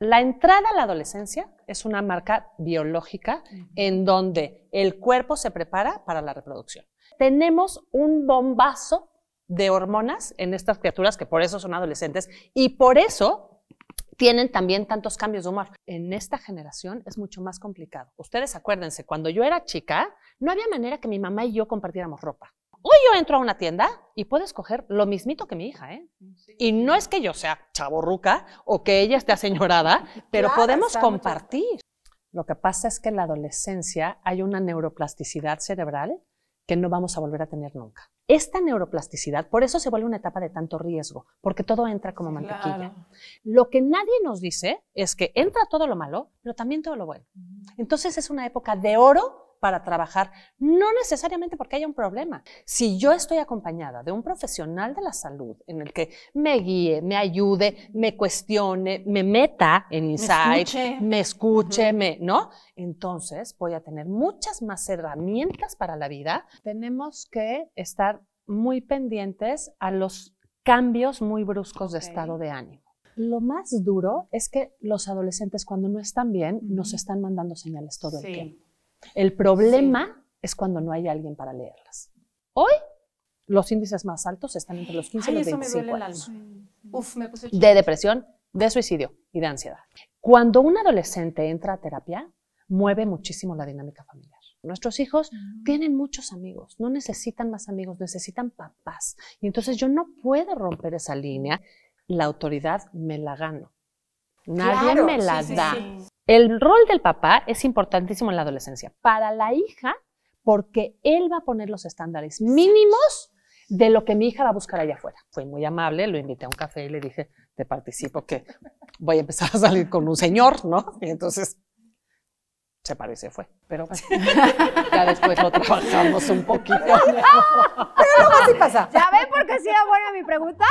La entrada a la adolescencia es una marca biológica en donde el cuerpo se prepara para la reproducción. Tenemos un bombazo de hormonas en estas criaturas que por eso son adolescentes y por eso tienen también tantos cambios de humor. En esta generación es mucho más complicado. Ustedes acuérdense, cuando yo era chica, no había manera que mi mamá y yo compartiéramos ropa yo entro a una tienda y puedo escoger lo mismito que mi hija, ¿eh? y no es que yo sea chaborruca o que ella esté aseñorada, pero podemos compartir. Lo que pasa es que en la adolescencia hay una neuroplasticidad cerebral que no vamos a volver a tener nunca. Esta neuroplasticidad, por eso se vuelve una etapa de tanto riesgo, porque todo entra como mantequilla. Lo que nadie nos dice es que entra todo lo malo, pero también todo lo bueno. Entonces es una época de oro para trabajar, no necesariamente porque haya un problema. Si yo estoy acompañada de un profesional de la salud en el que me guíe, me ayude, me cuestione, me meta en insight, me escuche, me ¿no? Entonces voy a tener muchas más herramientas para la vida. Tenemos que estar muy pendientes a los cambios muy bruscos de estado de ánimo. Lo más duro es que los adolescentes cuando no están bien nos están mandando señales todo el tiempo. El problema es cuando no hay alguien para leerlas. Hoy los índices más altos están entre los 15 y los 25 de depresión, de suicidio y de ansiedad. Cuando un adolescente entra a terapia, mueve muchísimo la dinámica familiar. Nuestros hijos tienen muchos amigos, no necesitan más amigos, necesitan papás. Y entonces yo no puedo romper esa línea. La autoridad me la gano. Nadie me la da. El rol del papá es importantísimo en la adolescencia para la hija porque él va a poner los estándares mínimos de lo que mi hija va a buscar allá afuera. Fue muy amable, lo invité a un café y le dije, te participo que voy a empezar a salir con un señor, ¿no? Y entonces se parece, fue. Pero ya después lo trabajamos un poquito. Pero pasa. ¿Ya ven por qué sí era buena mi pregunta?